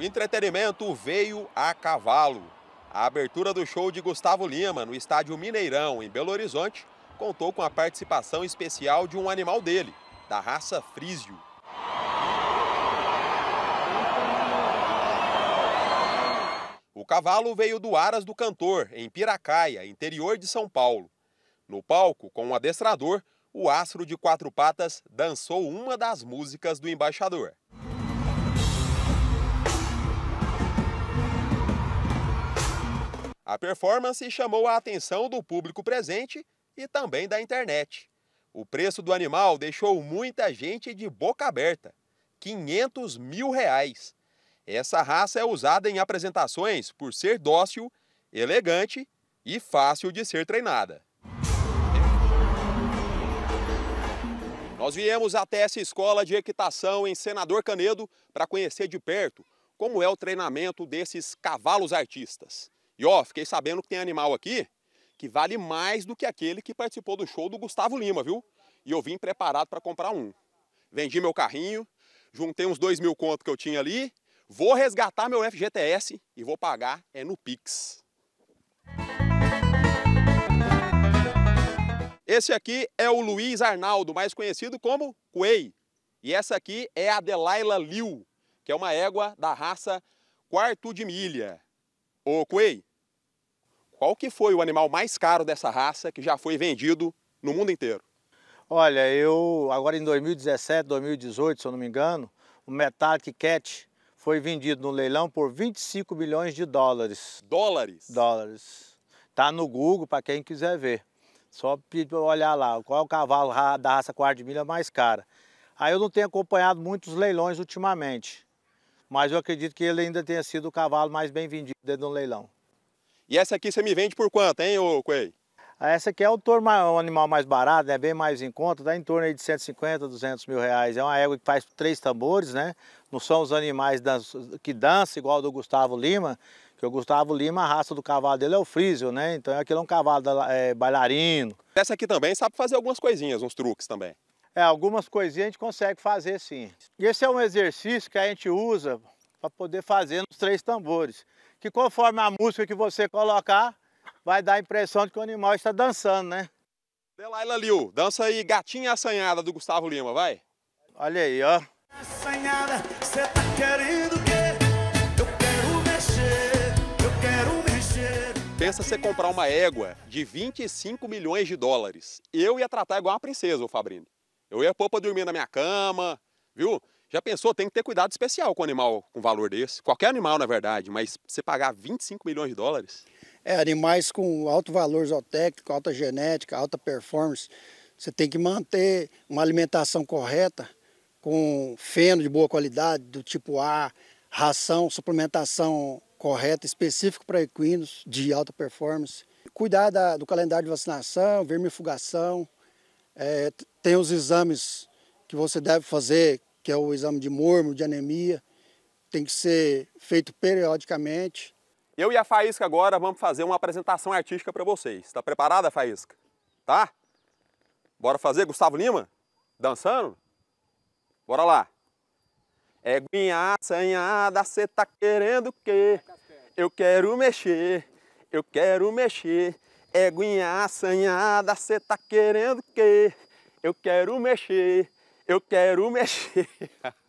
O entretenimento veio a cavalo. A abertura do show de Gustavo Lima no estádio Mineirão, em Belo Horizonte, contou com a participação especial de um animal dele, da raça frísio. O cavalo veio do Aras do Cantor, em Piracaia, interior de São Paulo. No palco, com o um adestrador, o astro de quatro patas dançou uma das músicas do embaixador. A performance chamou a atenção do público presente e também da internet. O preço do animal deixou muita gente de boca aberta. 500 mil reais. Essa raça é usada em apresentações por ser dócil, elegante e fácil de ser treinada. Nós viemos até essa escola de equitação em Senador Canedo para conhecer de perto como é o treinamento desses cavalos artistas. E ó, fiquei sabendo que tem animal aqui que vale mais do que aquele que participou do show do Gustavo Lima, viu? E eu vim preparado para comprar um. Vendi meu carrinho, juntei uns dois mil contos que eu tinha ali, vou resgatar meu FGTS e vou pagar é no Pix. Esse aqui é o Luiz Arnaldo, mais conhecido como Quay. E essa aqui é a Delaila Liu, que é uma égua da raça quarto de milha. Ô, Quay, qual que foi o animal mais caro dessa raça que já foi vendido no mundo inteiro? Olha, eu agora em 2017, 2018, se eu não me engano, o Metallic Cat foi vendido no leilão por 25 milhões de dólares. Dólares? Dólares. Tá no Google para quem quiser ver. Só olhar lá, qual é o cavalo da raça quarta de milha mais cara. Aí eu não tenho acompanhado muitos leilões ultimamente, mas eu acredito que ele ainda tenha sido o cavalo mais bem vendido dentro do leilão. E essa aqui você me vende por quanto, hein, ô Coelho? Ah, essa aqui é o, animal mais barato, né? Bem mais em conta, dá em torno de 150, 200 mil reais. É uma égua que faz três tambores, né? Não são os animais que dançam igual do Gustavo Lima, que o Gustavo Lima, a raça do cavalo dele é o Frizzle, né? Então aquele é um cavalo é, bailarino. Essa aqui também sabe fazer algumas coisinhas, uns truques também. É, algumas coisinhas a gente consegue fazer sim. esse é um exercício que a gente usa para poder fazer nos três tambores. Que conforme a música que você colocar, vai dar a impressão de que o animal está dançando, né? Delaila Liu, dança aí Gatinha Assanhada do Gustavo Lima, vai. Olha aí, ó. Assanhada, você tá querendo o quê? Eu quero mexer, eu quero mexer. Pensa você comprar uma égua de 25 milhões de dólares. Eu ia tratar igual uma princesa, o Fabrino. Eu ia pôr pra dormir na minha cama, viu? Já pensou? Tem que ter cuidado especial com animal com valor desse. Qualquer animal, na verdade, mas você pagar 25 milhões de dólares. É, animais com alto valor zootécnico, alta genética, alta performance. Você tem que manter uma alimentação correta, com feno de boa qualidade, do tipo A, ração, suplementação correta, específico para equinos de alta performance. Cuidar da, do calendário de vacinação, vermifugação. É, tem os exames que você deve fazer que é o exame de mormo, de anemia, tem que ser feito periodicamente. Eu e a Faísca agora vamos fazer uma apresentação artística para vocês. Está preparada, Faísca? Tá? Bora fazer, Gustavo Lima? Dançando? Bora lá. É guinha assanhada, cê tá querendo o quê? Eu quero mexer, eu quero mexer. É guinha assanhada, cê tá querendo o quê? Eu quero mexer, eu quero mexer.